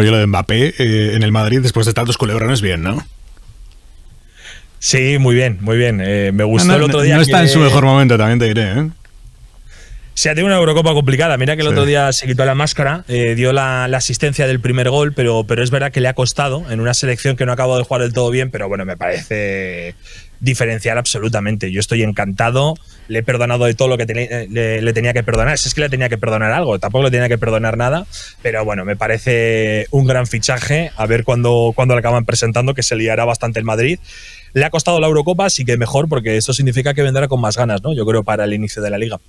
Oye, lo de Mbappé eh, en el Madrid después de tantos culebrones, bien, ¿no? Sí, muy bien, muy bien. Eh, me gustó el otro día. No está en su mejor momento, también te diré, ¿eh? Se ha tenido una Eurocopa complicada. Mira que el otro día se quitó la máscara, eh, dio la, asistencia del primer gol, pero, pero es verdad que le ha costado en una selección que no ha acabado de jugar del todo bien, pero bueno, me parece diferenciar absolutamente. Yo estoy encantado, le he perdonado de todo lo que eh, le, tenía que perdonar. es que le tenía que perdonar algo, tampoco le tenía que perdonar nada, pero bueno, me parece un gran fichaje. A ver cuándo cuando le acaban presentando, que se liará bastante el Madrid. Le ha costado la Eurocopa, así que mejor, porque eso significa que vendrá con más ganas, ¿no? Yo creo, para el inicio de la liga.